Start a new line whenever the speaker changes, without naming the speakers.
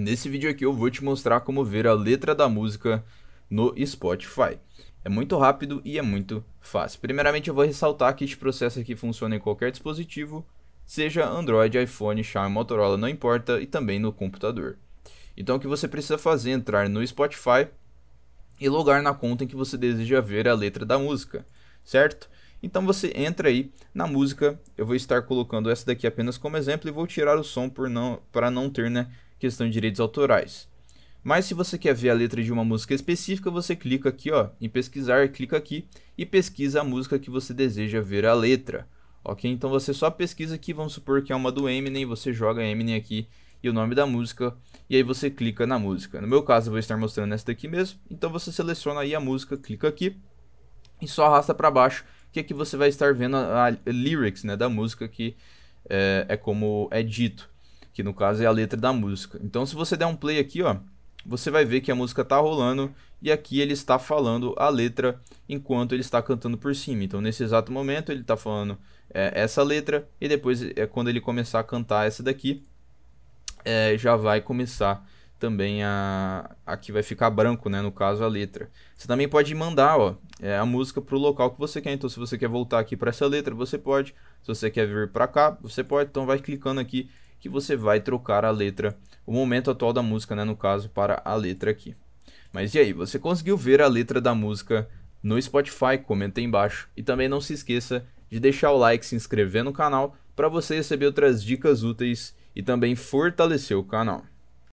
Nesse vídeo aqui eu vou te mostrar como ver a letra da música no Spotify. É muito rápido e é muito fácil. Primeiramente eu vou ressaltar que este processo aqui funciona em qualquer dispositivo, seja Android, iPhone, Xiaomi, Motorola, não importa, e também no computador. Então o que você precisa fazer é entrar no Spotify e logar na conta em que você deseja ver a letra da música, certo? Então você entra aí na música, eu vou estar colocando essa daqui apenas como exemplo e vou tirar o som por não, para não ter né, questão de direitos autorais. Mas se você quer ver a letra de uma música específica, você clica aqui ó, em pesquisar, clica aqui e pesquisa a música que você deseja ver a letra. Ok? Então você só pesquisa aqui, vamos supor que é uma do Eminem, você joga Eminem aqui e o nome da música, e aí você clica na música. No meu caso, eu vou estar mostrando essa daqui mesmo, então você seleciona aí a música, clica aqui e só arrasta para baixo, que aqui é você vai estar vendo a, a lyrics né, da música que é, é como é dito que no caso é a letra da música. Então se você der um play aqui, ó, você vai ver que a música está rolando e aqui ele está falando a letra enquanto ele está cantando por cima. Então nesse exato momento ele está falando é, essa letra e depois é quando ele começar a cantar essa daqui, é, já vai começar também a aqui vai ficar branco, né, no caso a letra. Você também pode mandar, ó, é, a música para o local que você quer. Então se você quer voltar aqui para essa letra, você pode. Se você quer vir para cá, você pode. Então vai clicando aqui que você vai trocar a letra, o momento atual da música, né, no caso, para a letra aqui. Mas e aí, você conseguiu ver a letra da música no Spotify? Comenta aí embaixo. E também não se esqueça de deixar o like, se inscrever no canal para você receber outras dicas úteis e também fortalecer o canal.